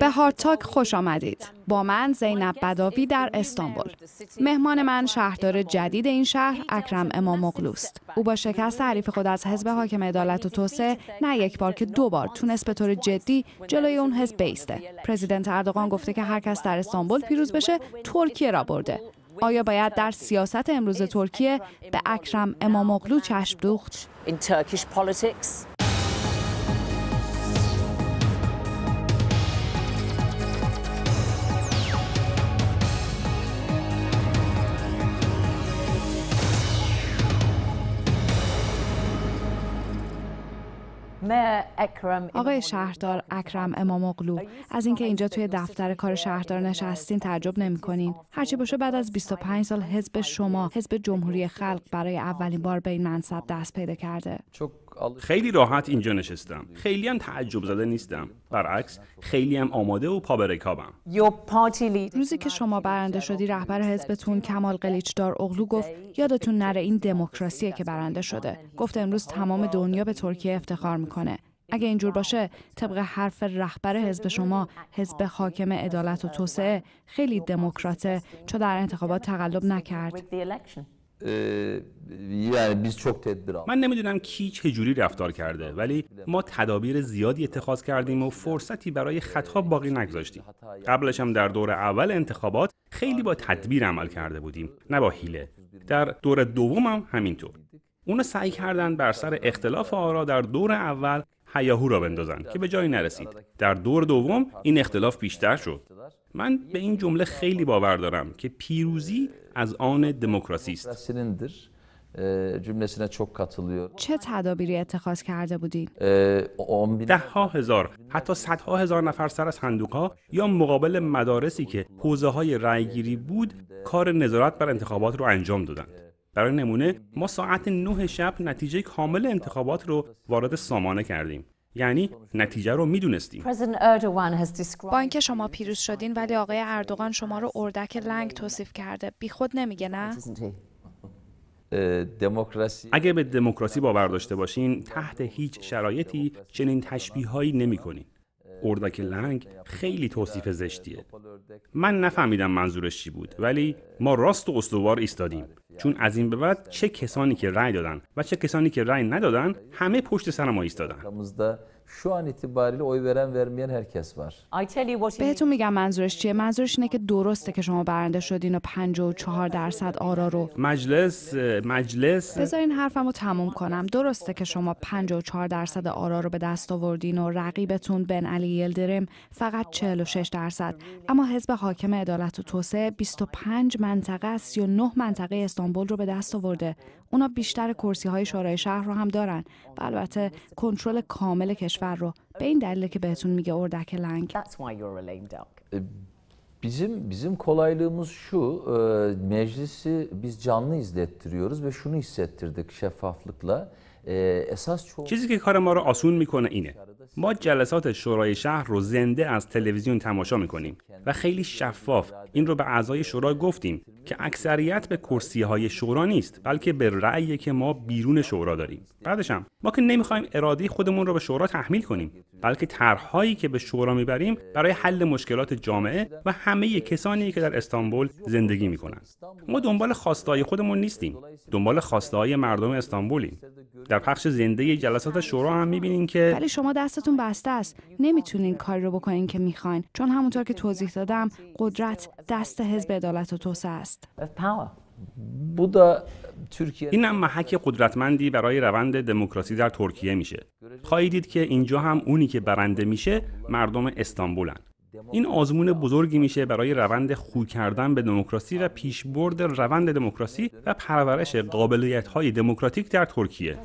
به هارتاک خوش آمدید. با من زینب بداوی در استانبول. مهمان من شهردار جدید این شهر اکرم امام است. او با شکست حریف خود از حزب حاکم عدالت و توسعه نه یک بار که دو بار تونست به طور جدی جلوی اون حزب بیسته. پرزیدنت اردوغان گفته که هر کس در استانبول پیروز بشه ترکیه را برده. آیا باید در سیاست امروز ترکیه به اکرم امام چشم دوخت؟ آقای شهردار اکرم امام اغلو از اینکه اینجا توی دفتر کار شهردار نشستین تعجب نمیکنین هرچی باشه بعد از 25 سال حزب شما حزب جمهوری خلق برای اولین بار به این منصب دست پیدا کرده خیلی راحت اینجا نشستم خیلی هم تعجب زده نیستم برعکس خیلی هم آماده و پابرکابم روزی که شما برنده شدی رهبر حزبتون کمال قلیچدار اغلو گفت یادتون نره این دموکراسیه که برنده شده گفت امروز تمام دنیا به ترکیه افتخار میکنه اگه اینجور باشه طبق حرف رهبر حزب شما حزب حاکم عدالت و توسعه خیلی دموکراته چون در انتخابات تقلب نکرد یعنی من نمیدونم کی چه رفتار کرده ولی ما تدابیر زیادی اتخاذ کردیم و فرصتی برای خطا باقی نگذاشتیم قبلش هم در دور اول انتخابات خیلی با تدبیر عمل کرده بودیم نه با حیله در دور دوم هم همینطور اونا سعی کردن بر سر اختلاف آرا در دور اول حیاهو را بندازن که به جایی نرسید در دور دوم این اختلاف بیشتر شد من به این جمله خیلی باور دارم که پیروزی از آن دموکراسی است. چه تدابیری اتخاذ کرده بودید؟ ده ها هزار حتی ها هزار نفر سر از صندوق ها یا مقابل مدارسی که حوزه های رأیگیری بود کار نظارت بر انتخابات رو انجام دادند. برای نمونه ما ساعت 9 شب نتیجه کامل انتخابات رو وارد سامانه کردیم. یعنی نتیجه رو میدونستیم با شما پیروز شدین ولی آقای اردوغان شما رو اردک لنگ توصیف کرده بیخود نمیگه نه اگه به دموکراسی باور داشته باشین تحت هیچ شرایطی چنین نمی کنین. اردک لنگ خیلی توصیف زشتیه من نفهمیدم منظورش چی بود ولی ما راست و استوار ایستادیم چون از این به بعد چه کسانی که رأی دادن و چه کسانی که رأی ندادن همه پشت سر ما ایستادن şu an itibariyle بهتون میگم منظورش چیه منظورش اینه که درسته که شما برنده شدین و 54 درصد آرا رو مجلس مجلس بذارین رو تموم کنم درسته که شما 54 درصد آرا رو به دست آوردین و رقیبتون بن علی یلدرم فقط 46 درصد اما حزب حاکم عدالت و توسعه 25 منطقه از 39 منطقه استانبول رو به دست آورده اونا بیشتر کرسی های شورای شهر رو هم دارن و البته کنترل کامل کشور رو به این دلیل که بهتون میگه اردک لنگ Bizim bizim kolaylığımız şu, meclisi biz canlı izlettiriyoruz ve şunu hissettirdik şeffaflıkla. چیزی که کار ما رو آسون میکنه اینه ما جلسات شورای شهر رو زنده از تلویزیون تماشا میکنیم و خیلی شفاف این رو به اعضای شورا گفتیم که اکثریت به کرسی های شورا نیست بلکه به رأی که ما بیرون شورا داریم بعدش هم ما که نمیخوایم اراده خودمون رو به شورا تحمیل کنیم بلکه طرحهایی که به شورا میبریم برای حل مشکلات جامعه و همه کسانی که در استانبول زندگی میکنند ما دنبال خواستهای خودمون نیستیم دنبال خواستهای مردم استانبولیم در پخش زنده جلسات شورا هم میبینین که ولی شما دستتون بسته است نمیتونین کاری رو بکنین که میخواین چون همونطور که توضیح دادم قدرت دست حزب عدالت و توسعه است این هم محک قدرتمندی برای روند دموکراسی در ترکیه میشه خواهید دید که اینجا هم اونی که برنده میشه مردم استانبولن این آزمون بزرگی میشه برای روند خو کردن به دموکراسی و پیشبرد روند دموکراسی و پرورش قابلیت های دموکراتیک در ترکیه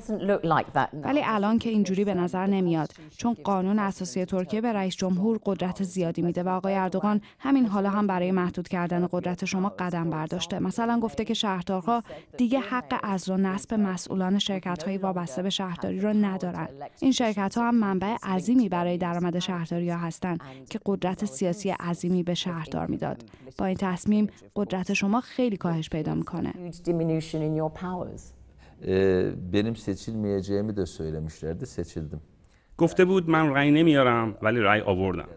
ولی الان که اینجوری به نظر نمیاد چون قانون اساسی ترکیه به رئیس جمهور قدرت زیادی میده و آقای اردوغان همین حالا هم برای محدود کردن قدرت شما قدم برداشته مثلا گفته که شهردارها دیگه حق از و نصب مسئولان شرکت های وابسته به شهرداری را ندارند این شرکت ها هم منبع عظیمی برای درآمد شهرداری ها هستند که قدرت قدرت سیاسی عظیمی به شهردار میداد با این تصمیم قدرت شما خیلی کاهش پیدا میکنه benim seçilmeyeceğimi de söylemişlerdi. Seçildim. گفته بود من رأی نمیارم ولی رأی آوردم.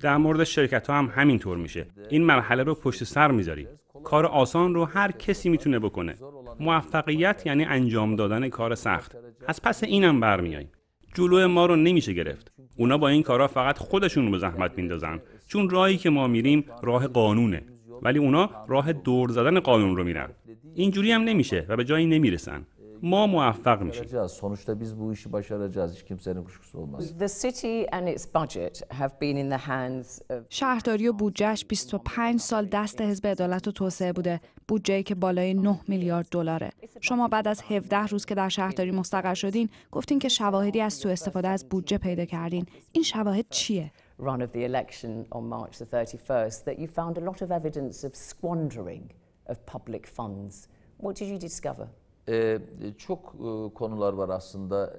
در مورد شرکت ها هم همینطور میشه. این مرحله رو پشت سر میذاری. کار آسان رو هر کسی میتونه بکنه. موفقیت یعنی انجام دادن کار سخت. از پس اینم برمیاییم. جلو ما رو نمیشه گرفت اونا با این کارا فقط خودشون رو به زحمت میندازن چون راهی که ما میریم راه قانونه ولی اونا راه دور زدن قانون رو میرن اینجوری هم نمیشه و به جایی نمیرسن ما موفق میشیم شهرداری و بودجهش 25 سال دست حزب عدالت و توسعه بوده بودجه که بالای 9 میلیارد دلاره. شما بعد از 17 روز که در شهرداری مستقر شدین گفتین که شواهدی از سوء استفاده از بودجه پیدا کردین این شواهد چیه run of the election on March the 31st that you found a lot of evidence of squandering of public funds. What did you discover? çok e, konular var aslında.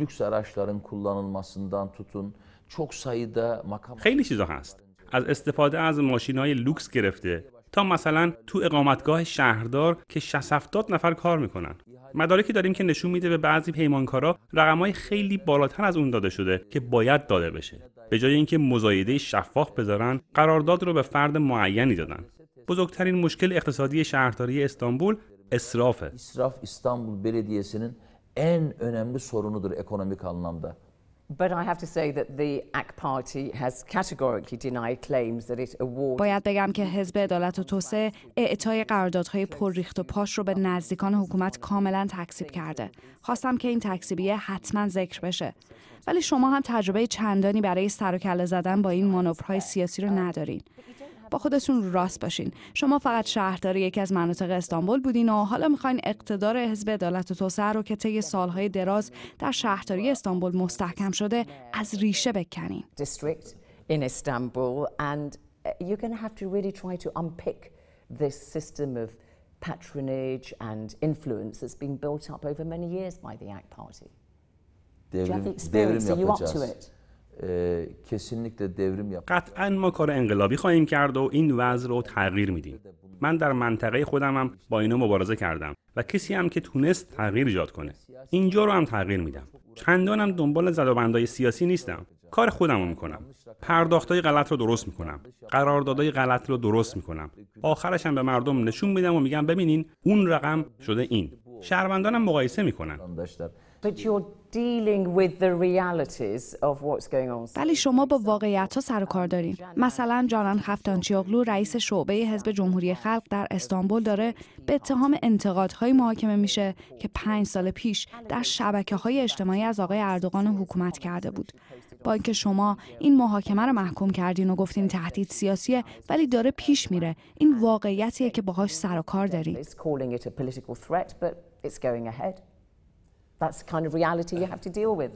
lüks araçların kullanılmasından tutun. Çok sayıda makam... خیلی چیزا هست. از استفاده از ماشین های لوکس گرفته تا مثلا تو اقامتگاه شهردار که 60 نفر کار میکنن مدارکی داریم که نشون میده به بعضی پیمانکارا رقمای خیلی بالاتر از اون داده شده که باید داده بشه به جای اینکه مزایده شفاف بذارن قرارداد رو به فرد معینی دادن بزرگترین مشکل اقتصادی شهرداری استانبول Esrafı. İsraf İstanbul Belediyesi'nin en önemli sorunudur ekonomik anlamda. But I have to say باید بگم که حزب عدالت و توسعه اعطای قراردادهای پر ریخت و پاش رو به نزدیکان حکومت کاملا تکسیب کرده. خواستم که این تکسیبیه حتما ذکر بشه. ولی شما هم تجربه چندانی برای سر و کله زدن با این مانورهای سیاسی رو ندارین. با خودتون راست باشین شما فقط شهردار یکی از مناطق استانبول بودین و حالا میخواین اقتدار حزب عدالت و توسعه رو که طی سالهای دراز در شهرداری استانبول مستحکم شده از ریشه بکنین in Istanbul and you're going to to to have really try unpick this system of patronage and influence that's been built up over many years by the AK Party. Devrim, Do you have the experience? Are you up to it? kesinlikle devrim قطعا ما کار انقلابی خواهیم کرد و این وضع رو تغییر میدیم من در منطقه خودمم با اینو مبارزه کردم و کسی هم که تونست تغییر ایجاد کنه اینجا رو هم تغییر میدم چندانم دنبال های سیاسی نیستم کار خودم رو میکنم پرداختای غلط رو درست میکنم قراردادهای غلط رو درست میکنم آخرش هم به مردم نشون میدم و میگم ببینین اون رقم شده این شهروندانم مقایسه میکنن ولی شما با واقعیت ها سر و کار دارین مثلا جانان خفتانچیاغلو رئیس شعبه حزب جمهوری خلق در استانبول داره به اتهام انتقادهایی محاکمه میشه که پنج سال پیش در شبکه های اجتماعی از آقای اردوغان حکومت کرده بود با اینکه شما این محاکمه رو محکوم کردین و گفتین تهدید سیاسیه ولی داره پیش میره این واقعیتیه که باهاش سر و کار دارید That's kind of reality you have to deal with.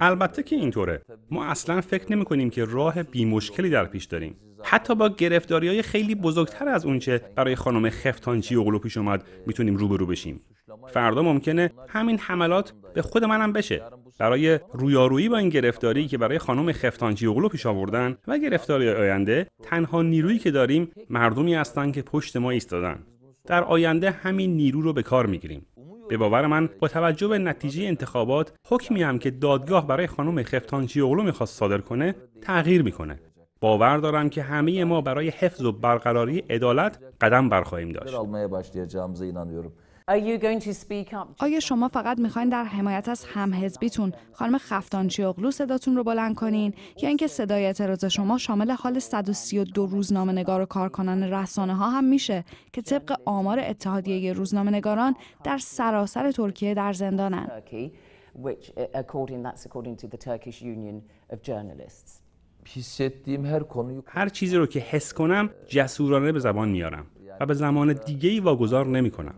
البته که اینطوره ما اصلا فکر نمی کنیم که راه بی مشکلی در پیش داریم حتی با گرفتاری های خیلی بزرگتر از اونچه برای خانم خفتانچی اوغلو پیش اومد میتونیم روبرو بشیم فردا ممکنه همین حملات به خود منم بشه برای رویارویی با این گرفتاری که برای خانم خفتانچی اوغلو پیش آوردن و گرفتاری آینده تنها نیرویی که داریم مردمی هستند که پشت ما ایستادن در آینده همین نیرو رو به کار میگیریم به باور من با توجه به نتیجه انتخابات حکمی هم که دادگاه برای خانم خفتانچیوغلو میخواست صادر کنه تغییر میکنه باور دارم که همه ما برای حفظ و برقراری عدالت قدم برخواهیم داشت آیا شما فقط میخواین در حمایت از همحزبیتون خانم اغلو صداتون رو بلند کنین یا اینکه صدای اعتراض شما شامل حال 132 روزنامه نگار و کارکنان رسانه ها هم میشه که طبق آمار اتحادیه روزنامه نگاران در سراسر ترکیه در زندانن هر چیزی رو که حس کنم جسورانه به زبان میارم و به زمان دیگه ای واگذار نمی کنم.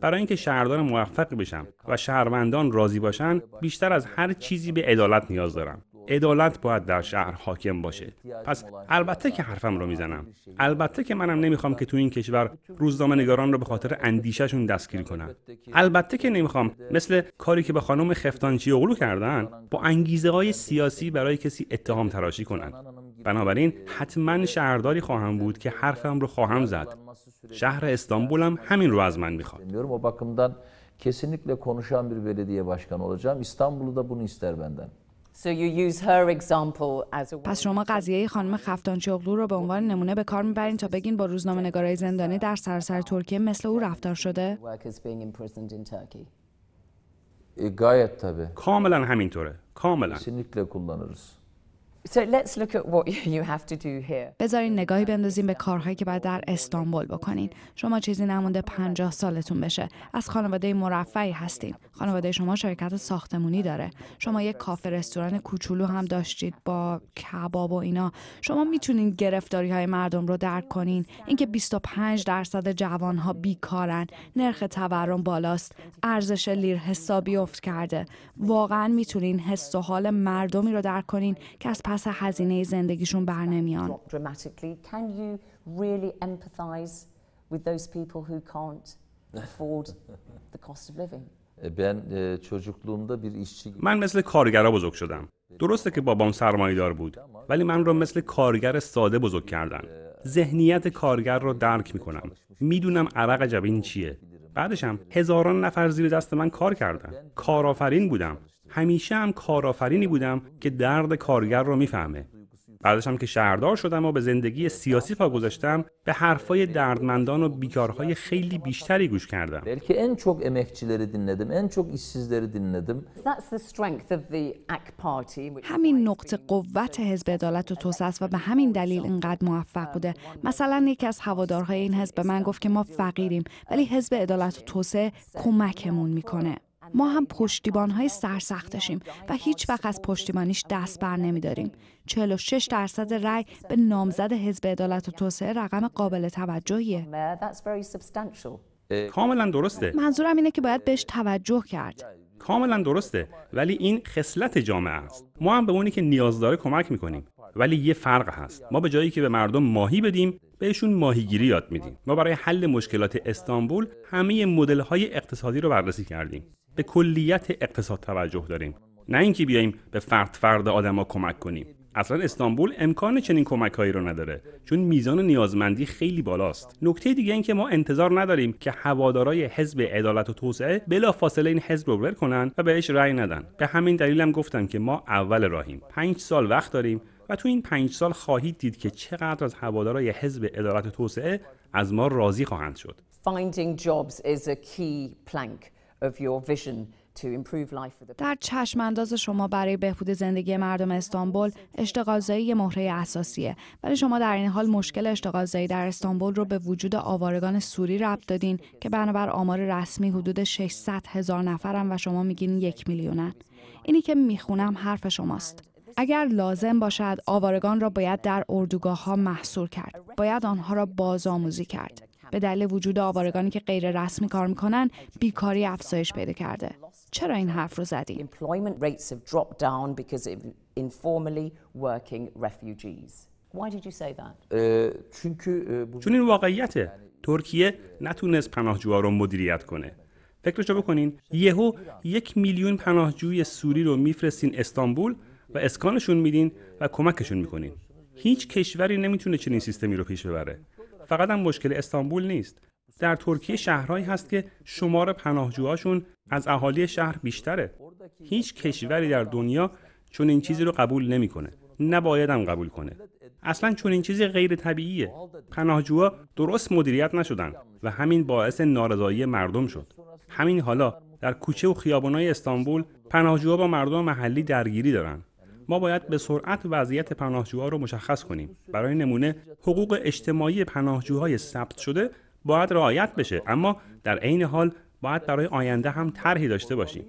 برای اینکه شهردار موفق بشم و شهروندان راضی باشن بیشتر از هر چیزی به عدالت نیاز دارم عدالت باید در شهر حاکم باشه پس البته که حرفم رو میزنم البته که منم نمیخوام که تو این کشور روزنامه نگاران رو به خاطر اندیشهشون دستگیر کنن البته که نمیخوام مثل کاری که به خانم خفتانچی اغلو کردن با انگیزه های سیاسی برای کسی اتهام تراشی کنن بنابراین حتما شهرداری خواهم بود که حرفم رو خواهم زد شهر استانبولم همین رو از من میخواد پس شما قضیه خانم خفتانچوغلو رو به عنوان نمونه به کار میبرین تا بگین با روزنامه نگارای زندانی در سراسر ترکیه مثل او رفتار شده؟ e, کاملا همینطوره. کاملا. بذارین نگاهی بندازیم به کارهایی که باید در استانبول بکنین. شما چیزی نمونده پنجاه سالتون بشه. از خانواده مرفعی هستین. خانواده شما شرکت ساختمونی داره. شما یک کافه رستوران کوچولو هم داشتید با کباب و اینا. شما میتونین گرفتاری های مردم رو درک کنین. اینکه 25 درصد جوان ها بیکارن. نرخ تورم بالاست. ارزش لیر حسابی افت کرده. واقعا میتونین حس و حال مردمی رو درک کنین که از پس هزینه زندگیشون بر نمیان. من مثل کارگرا بزرگ شدم درسته که بابام دار بود ولی من را مثل کارگر ساده بزرگ کردن ذهنیت کارگر را درک میکنم میدونم عرق جبین چیه بعدشم هزاران نفر زیر دست من کار کردن کارآفرین بودم همیشه هم کارآفرینی بودم که درد کارگر رو میفهمه بعدش هم که شهردار شدم و به زندگی سیاسی پا گذاشتم به حرفای دردمندان و بیکارهای خیلی بیشتری گوش کردم. همین نقطه قوت حزب عدالت و توسعه است و به همین دلیل اینقدر موفق بوده. مثلا یکی از هوادارهای این حزب به من گفت که ما فقیریم ولی حزب عدالت و توسعه کمکمون میکنه. ما هم پشتیبان های سرسختشیم و هیچ وقت از پشتیبانیش دست بر نمیداریم. 46 درصد رأی به نامزد حزب عدالت و توسعه رقم قابل توجهیه. کاملا درسته. منظورم اینه که باید بهش توجه کرد. کاملا درسته ولی این خصلت جامعه است ما هم به اونی که نیاز داره کمک میکنیم ولی یه فرق هست ما به جایی که به مردم ماهی بدیم بهشون ماهیگیری یاد میدیم ما برای حل مشکلات استانبول همه مدل های اقتصادی رو بررسی کردیم به کلیت اقتصاد توجه داریم نه اینکه بیایم به فرد فرد آدما کمک کنیم اصلا استانبول امکان چنین کمک هایی رو نداره چون میزان نیازمندی خیلی بالاست نکته دیگه این که ما انتظار نداریم که هوادارای حزب عدالت و توسعه فاصله این حزب رو ور کنن و بهش رأی ندن به همین دلیلم گفتم که ما اول راهیم پنج سال وقت داریم و تو این پنج سال خواهید دید که چقدر از هوادارای حزب عدالت و توسعه از ما راضی خواهند شد is a key plank. در چشم انداز شما برای بهبود زندگی مردم استانبول اشتغال مهره اساسیه ولی شما در این حال مشکل اشتغال در استانبول رو به وجود آوارگان سوری ربط دادین که بنابر آمار رسمی حدود 600 هزار نفرم و شما میگین یک میلیونن اینی که میخونم حرف شماست اگر لازم باشد آوارگان را باید در اردوگاه ها محصور کرد باید آنها را بازآموزی کرد به دلیل وجود آوارگانی که غیر رسمی کار میکنن بیکاری افزایش پیدا کرده چرا این حرف رو زدی؟ چون این واقعیته ترکیه نتونست پناهجوها رو مدیریت کنه فکرشو بکنین یهو یک میلیون پناهجوی سوری رو میفرستین استانبول و اسکانشون میدین و کمکشون میکنین هیچ کشوری نمیتونه چنین سیستمی رو پیش ببره فقط هم مشکل استانبول نیست در ترکیه شهرهایی هست که شمار پناهجوهاشون از اهالی شهر بیشتره هیچ کشوری در دنیا چون این چیزی رو قبول نمیکنه نباید هم قبول کنه اصلا چون این چیزی غیر طبیعیه پناهجوها درست مدیریت نشدن و همین باعث نارضایی مردم شد همین حالا در کوچه و خیابانهای استانبول پناهجوها با مردم محلی درگیری دارن ما باید به سرعت وضعیت پناهجوها رو مشخص کنیم برای نمونه حقوق اجتماعی پناهجوهای ثبت شده باید رعایت بشه اما در عین حال باید برای آینده هم طرحی داشته باشیم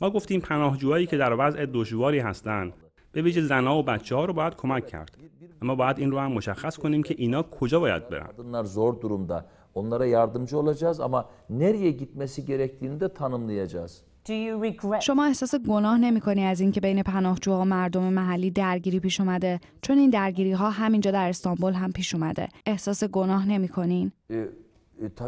ما گفتیم پناهجوهایی که در وضع دشواری هستند به ویژه زنها و بچه ها رو باید کمک کرد اما باید این رو هم مشخص کنیم که اینا کجا باید برن زور durumda. Onlara yardımcı olacağız ama nereye gitmesi gerektiğini de tanımlayacağız. شما احساس گناه نمی کنی از اینکه بین پناهجوها و مردم محلی درگیری پیش اومده چون این درگیری ها همینجا در استانبول هم پیش اومده احساس گناه نمی کنین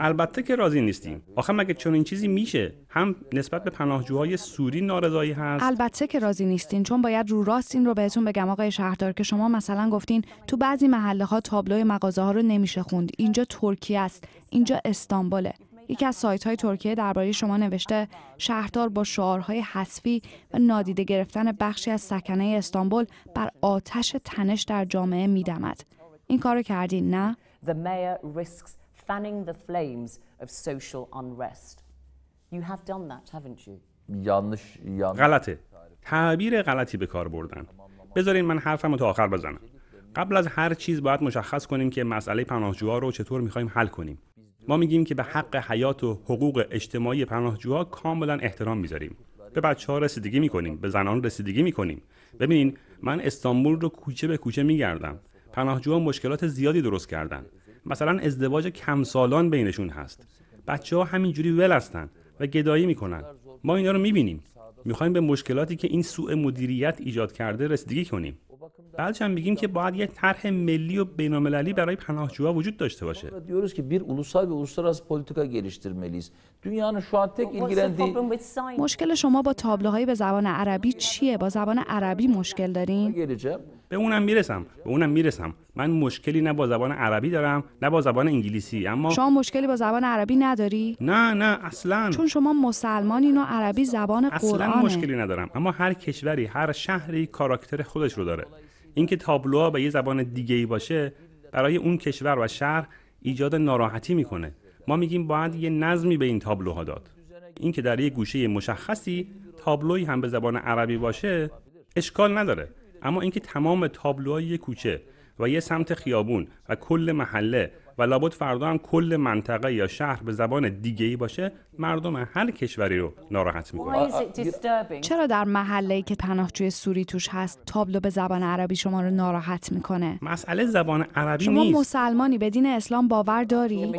البته که راضی نیستیم آخه مگه چون این چیزی میشه هم نسبت به پناهجوهای سوری نارضایی هست البته که راضی نیستین چون باید رو راست این رو بهتون بگم آقای شهردار که شما مثلا گفتین تو بعضی محله ها تابلوی مغازه ها رو نمیشه خوند اینجا ترکیه است اینجا استانبوله یکی از سایت های ترکیه درباره شما نوشته شهردار با شعارهای حسفی و نادیده گرفتن بخشی از سکنه استانبول بر آتش تنش در جامعه میدمد این کارو کردین نه غلطه تعبیر غلطی به کار بردن بذارین من حرفم رو تا آخر بزنم قبل از هر چیز باید مشخص کنیم که مسئله پناهجوها رو چطور میخوایم حل کنیم ما میگیم که به حق حیات و حقوق اجتماعی پناهجوها کاملا احترام میذاریم به بچه ها رسیدگی میکنیم به زنان رسیدگی میکنیم ببینین من استانبول رو کوچه به کوچه میگردم پناهجوها مشکلات زیادی درست کردن مثلا ازدواج کمسالان بینشون هست بچه ها همینجوری ول هستن و گدایی میکنن ما اینا رو میبینیم میخوایم به مشکلاتی که این سوء مدیریت ایجاد کرده رسیدگی کنیم هم میگیم که باید یک طرح ملی و بین‌المللی برای پناهجوها وجود داشته باشه. diyoruz ki bir ulusal از uluslararası politika geliştirmeliyiz. Dünyanın şu an tek ilgilendiği مشکل شما با تابلوهای به زبان عربی چیه؟ با زبان عربی مشکل دارین؟ به اونم میرسم به اونم میرسم من مشکلی نه با زبان عربی دارم نه با زبان انگلیسی اما شما مشکلی با زبان عربی نداری نه نه اصلا چون شما مسلمانین و عربی زبان قرآنه اصلا مشکلی ندارم اما هر کشوری هر شهری کاراکتر خودش رو داره اینکه تابلوها به یه زبان دیگه ای باشه برای اون کشور و شهر ایجاد ناراحتی میکنه ما میگیم باید یه نظمی به این تابلوها داد اینکه در یه گوشه مشخصی تابلوی هم به زبان عربی باشه اشکال نداره اما اینکه تمام تابلوهای یک کوچه و یه سمت خیابون و کل محله و لابد فردا هم کل منطقه یا شهر به زبان دیگه ای باشه مردم هر کشوری رو ناراحت میکنه چرا در محله که پناهجوی سوری توش هست تابلو به زبان عربی شما رو ناراحت میکنه مسئله زبان عربی شما نیست شما مسلمانی به دین اسلام باور داری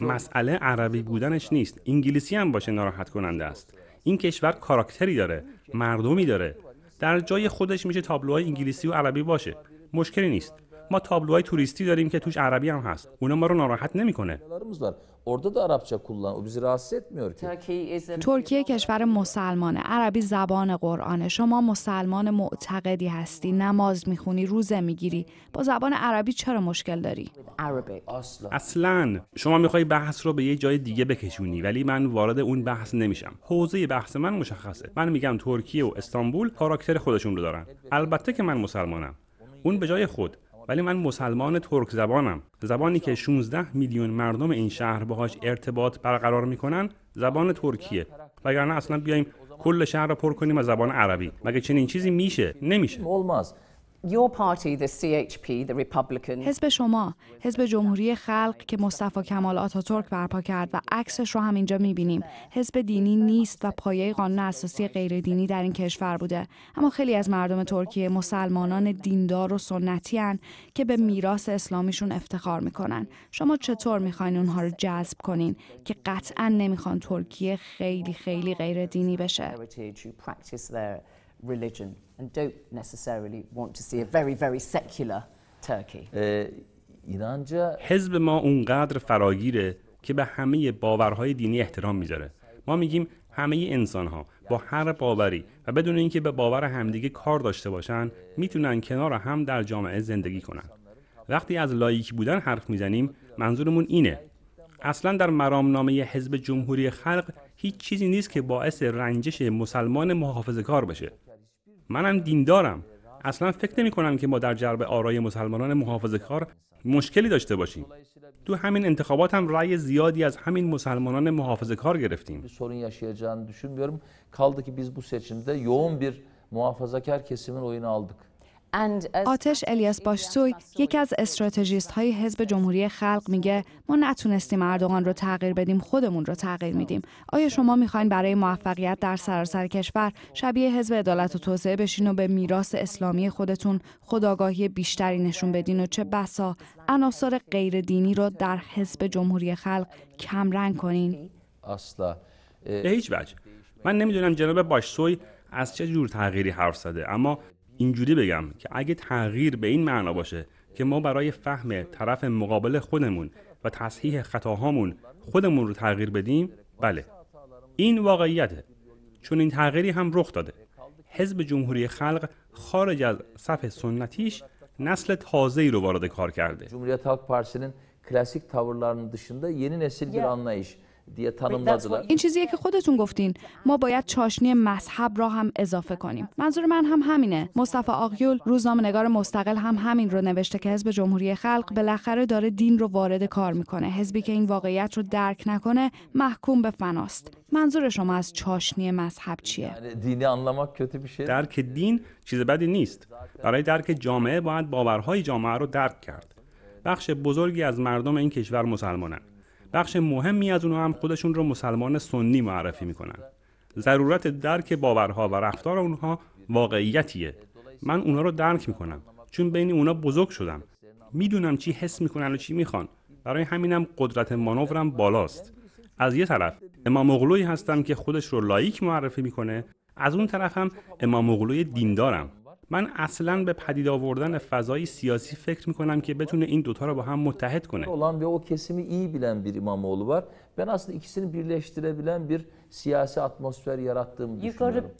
مسئله عربی بودنش نیست انگلیسی هم باشه ناراحت کننده است این کشور کاراکتری داره مردمی داره در جای خودش میشه تابلوهای انگلیسی و عربی باشه مشکلی نیست ما تابلوهای توریستی داریم که توش عربی هم هست اونا ما رو ناراحت نمیکنه ترکیه کشور مسلمانه. عربی زبان قرآنه. شما مسلمان معتقدی هستی. نماز میخونی. روزه میگیری. با زبان عربی چرا مشکل داری؟ اصلا شما میخوای بحث رو به یه جای دیگه بکشونی ولی من وارد اون بحث نمیشم. حوزه بحث من مشخصه. من میگم ترکیه و استانبول کاراکتر خودشون رو دارن. البته که من مسلمانم. اون به جای خود ولی من مسلمان ترک زبانم زبانی که 16 میلیون مردم این شهر باهاش ارتباط برقرار میکنن زبان ترکیه وگرنه اصلا بیایم کل شهر را پر کنیم از زبان عربی مگه چنین چیزی میشه نمیشه حزب شما حزب جمهوری خلق که مصطفی کمال آتاتورک برپا کرد و عکسش رو هم اینجا میبینیم حزب دینی نیست و پایه قانون اساسی غیر دینی در این کشور بوده اما خیلی از مردم ترکیه مسلمانان دیندار و سنتی هن که به میراث اسلامیشون افتخار میکنن شما چطور میخواین اونها رو جذب کنین که قطعا نمیخوان ترکیه خیلی خیلی غیر دینی بشه religion and don't necessarily want to see a very, very secular Turkey. حزب ما اونقدر فراگیره که به همه باورهای دینی احترام میذاره. ما میگیم همه انسان ها با هر باوری و بدون اینکه به باور همدیگه کار داشته باشن میتونن کنار هم در جامعه زندگی کنن. وقتی از لایک بودن حرف میزنیم منظورمون اینه اصلا در مرامنامه حزب جمهوری خلق هیچ چیزی نیست که باعث رنجش مسلمان محافظه کار بشه منم دیندارم اصلا فکر نمی کنم که ما در جلب آرای مسلمانان محافظه کار مشکلی داشته باشیم تو همین انتخابات هم رأی زیادی از همین مسلمانان محافظه کار گرفتیم sorun yaşayacağını düşünmüyorum. Kaldı ki biz bu seçimde yoğun bir muhafazakar kesimin oyunu aldık. آتش الیاس باشسوی یکی از استراتژیست های حزب جمهوری خلق میگه ما نتونستیم اردوغان رو تغییر بدیم خودمون رو تغییر میدیم آیا شما میخواین برای موفقیت در سراسر کشور شبیه حزب عدالت و توسعه بشین و به میراث اسلامی خودتون خداگاهی بیشتری نشون بدین و چه بسا عناصر غیر دینی رو در حزب جمهوری خلق کمرنگ کنین اصلا به هیچ وجه من نمیدونم جناب باشسوی از چه جور تغییری حرف زده اما اینجوری بگم که اگه تغییر به این معنا باشه که ما برای فهم طرف مقابل خودمون و تصحیح خطاهامون خودمون رو تغییر بدیم بله این واقعیته چون این تغییری هم رخ داده حزب جمهوری خلق خارج از صف سنتیش نسل تازه‌ای رو وارد کار کرده. جمهوری خلق پارسین کلاسیک تاورلارن dışında yeni nesil bir این چیزیه که خودتون گفتین ما باید چاشنی مذهب را هم اضافه کنیم منظور من هم همینه مصطفی آقیول نگار مستقل هم همین رو نوشته که حزب جمهوری خلق بالاخره داره دین رو وارد کار میکنه حزبی که این واقعیت رو درک نکنه محکوم به فناست منظور شما از چاشنی مذهب چیه یعنی درک دین چیز بدی نیست برای درک جامعه باید باورهای جامعه رو درک کرد بخش بزرگی از مردم این کشور مسلمانند بخش مهمی از اونها هم خودشون رو مسلمان سنی معرفی میکنن ضرورت درک باورها و رفتار اونها واقعیتیه من اونها رو درک میکنم چون بین اونها بزرگ شدم میدونم چی حس میکنن و چی میخوان برای همینم قدرت مانورم بالاست از یه طرف امام اغلوی هستم که خودش رو لایک معرفی میکنه از اون طرف هم امام اغلوی دیندارم من اصلا به پدید آوردن فضای سیاسی فکر کنم که بتونه این دوتا رو با هم متحد کنه. olan ve o kesimi iyi bilen bir İmamoğlu var. Ben aslında ikisini birleştirebilen bir سیاسی اتمسفر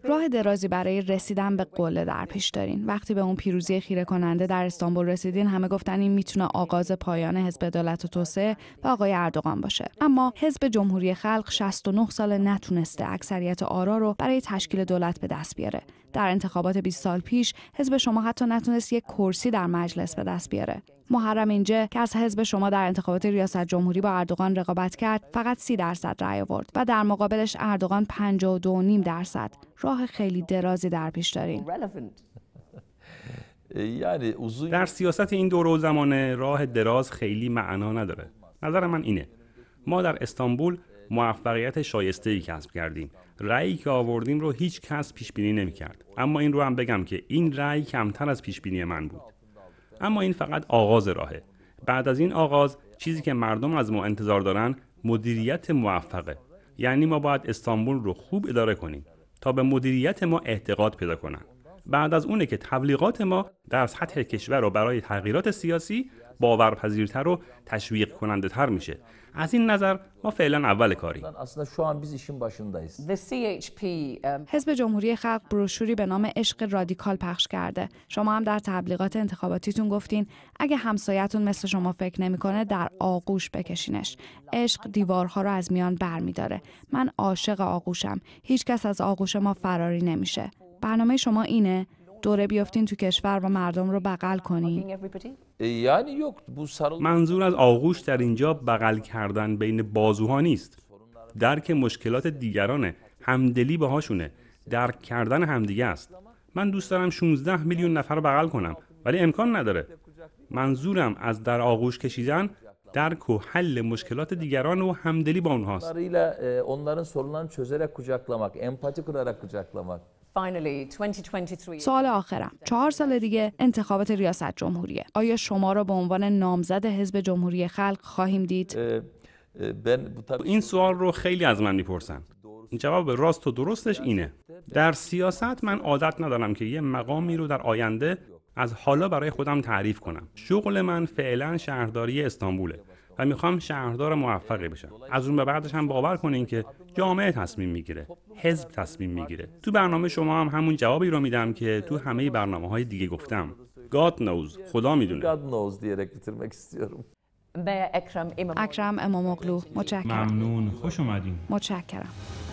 راه درازی برای رسیدن به قله در پیش دارین. وقتی به اون پیروزی خیره کننده در استانبول رسیدین همه گفتن این میتونه آغاز پایان حزب دولت و توسعه و آقای اردوغان باشه. اما حزب جمهوری خلق 69 سال نتونسته اکثریت آرا رو برای تشکیل دولت به دست بیاره. در انتخابات 20 سال پیش حزب شما حتی نتونست یک کرسی در مجلس به دست بیاره. محرم اینجه که از حزب شما در انتخابات ریاست جمهوری با اردوغان رقابت کرد فقط سی درصد رأی آورد و در مقابلش اردوغان 52.5 درصد راه خیلی درازی در پیش دارین یعنی در سیاست این دور و زمانه راه دراز خیلی معنا نداره نظر من اینه ما در استانبول موفقیت شایسته ای کسب کردیم رأیی که آوردیم رو هیچ کس پیش بینی نمی کرد. اما این رو هم بگم که این رأی کمتر از پیش بینی من بود اما این فقط آغاز راهه بعد از این آغاز چیزی که مردم از ما انتظار دارن مدیریت موفقه یعنی ما باید استانبول رو خوب اداره کنیم تا به مدیریت ما اعتقاد پیدا کنن بعد از اونه که تبلیغات ما در سطح کشور و برای تغییرات سیاسی باورپذیرتر و تشویق کننده تر میشه از این نظر ما فعلا اول کاریم um, حزب جمهوری خلق بروشوری به نام عشق رادیکال پخش کرده شما هم در تبلیغات انتخاباتیتون گفتین اگه همسایتون مثل شما فکر نمیکنه در آغوش بکشینش عشق دیوارها رو از میان برمیداره من عاشق آغوشم هیچکس از آغوش ما فراری نمیشه برنامه شما اینه دوره بیافتین تو کشور و مردم رو بغل کنین یعنی منظور از آغوش در اینجا بغل کردن بین بازوها نیست درک مشکلات دیگرانه همدلی باهاشونه درک کردن همدیگه است من دوست دارم 16 میلیون نفر رو بغل کنم ولی امکان نداره منظورم از در آغوش کشیدن درک و حل مشکلات دیگران و همدلی با اونهاست. سوال آخرم چهار سال دیگه انتخابات ریاست جمهوریه آیا شما را به عنوان نامزد حزب جمهوری خلق خواهیم دید؟ این سوال رو خیلی از من میپرسن جواب راست و درستش اینه در سیاست من عادت ندارم که یه مقامی رو در آینده از حالا برای خودم تعریف کنم شغل من فعلا شهرداری استانبوله و میخوام شهردار موفقی بشم از اون به بعدش هم باور کنین که جامعه تصمیم میگیره حزب تصمیم میگیره تو برنامه شما هم همون جوابی رو میدم که تو همه برنامه های دیگه گفتم God knows خدا میدونه اکرم امام ممنون خوش اومدین متشکرم